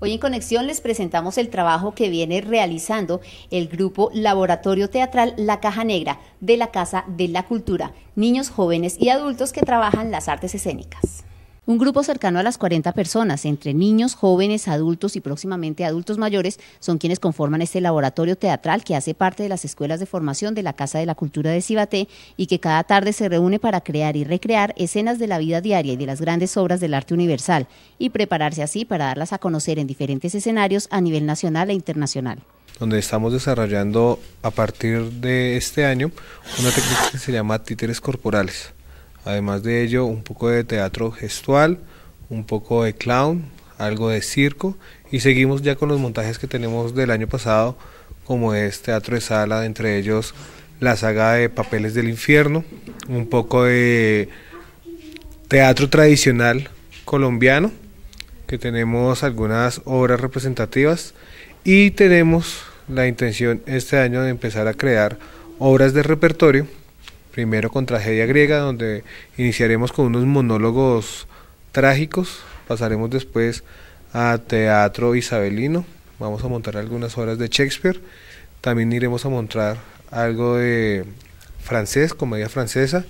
Hoy en Conexión les presentamos el trabajo que viene realizando el grupo Laboratorio Teatral La Caja Negra de la Casa de la Cultura, niños, jóvenes y adultos que trabajan las artes escénicas. Un grupo cercano a las 40 personas, entre niños, jóvenes, adultos y próximamente adultos mayores, son quienes conforman este laboratorio teatral que hace parte de las escuelas de formación de la Casa de la Cultura de Cibaté y que cada tarde se reúne para crear y recrear escenas de la vida diaria y de las grandes obras del arte universal y prepararse así para darlas a conocer en diferentes escenarios a nivel nacional e internacional donde estamos desarrollando a partir de este año una técnica que se llama títeres corporales. Además de ello, un poco de teatro gestual, un poco de clown, algo de circo y seguimos ya con los montajes que tenemos del año pasado, como es teatro de sala, entre ellos la saga de Papeles del Infierno, un poco de teatro tradicional colombiano, que tenemos algunas obras representativas y tenemos la intención este año de empezar a crear obras de repertorio primero con tragedia griega, donde iniciaremos con unos monólogos trágicos, pasaremos después a teatro isabelino, vamos a montar algunas obras de Shakespeare, también iremos a montar algo de francés, comedia francesa,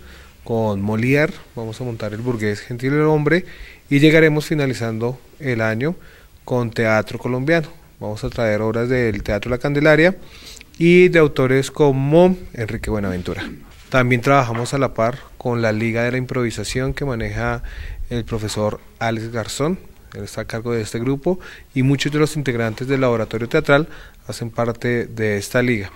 con Molière, vamos a montar El burgués gentil el hombre y llegaremos finalizando el año con teatro colombiano. Vamos a traer obras del Teatro La Candelaria y de autores como Enrique Buenaventura. También trabajamos a la par con la Liga de la Improvisación que maneja el profesor Alex Garzón, él está a cargo de este grupo y muchos de los integrantes del laboratorio teatral hacen parte de esta liga.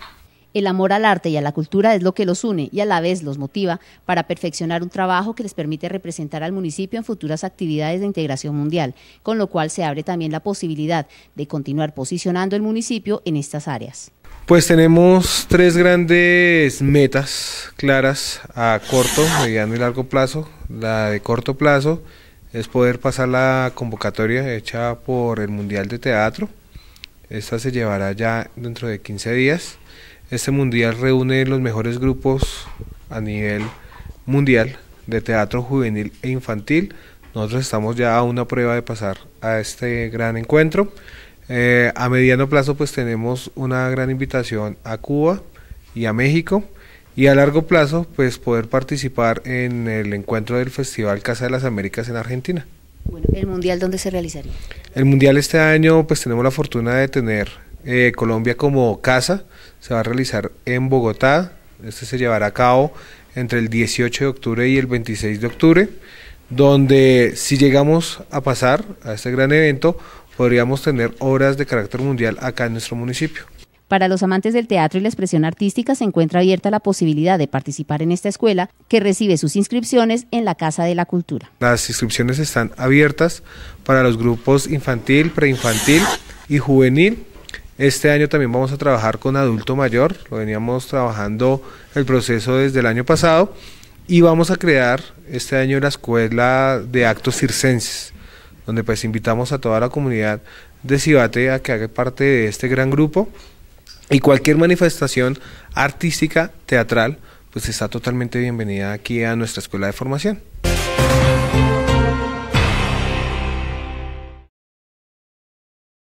El amor al arte y a la cultura es lo que los une y a la vez los motiva para perfeccionar un trabajo que les permite representar al municipio en futuras actividades de integración mundial, con lo cual se abre también la posibilidad de continuar posicionando el municipio en estas áreas. Pues tenemos tres grandes metas claras a corto, mediano y largo plazo. La de corto plazo es poder pasar la convocatoria hecha por el Mundial de Teatro. Esta se llevará ya dentro de 15 días. Este mundial reúne los mejores grupos a nivel mundial de teatro juvenil e infantil. Nosotros estamos ya a una prueba de pasar a este gran encuentro. Eh, a mediano plazo pues tenemos una gran invitación a Cuba y a México y a largo plazo pues poder participar en el encuentro del Festival Casa de las Américas en Argentina. Bueno, ¿el Mundial dónde se realizaría? El Mundial este año pues tenemos la fortuna de tener eh, Colombia como casa, se va a realizar en Bogotá, este se llevará a cabo entre el 18 de octubre y el 26 de octubre, donde si llegamos a pasar a este gran evento podríamos tener obras de carácter mundial acá en nuestro municipio. Para los amantes del teatro y la expresión artística se encuentra abierta la posibilidad de participar en esta escuela que recibe sus inscripciones en la Casa de la Cultura. Las inscripciones están abiertas para los grupos infantil, preinfantil y juvenil. Este año también vamos a trabajar con adulto mayor, lo veníamos trabajando el proceso desde el año pasado y vamos a crear este año la escuela de actos circenses donde pues invitamos a toda la comunidad de Cibate a que haga parte de este gran grupo y cualquier manifestación artística, teatral, pues está totalmente bienvenida aquí a nuestra escuela de formación.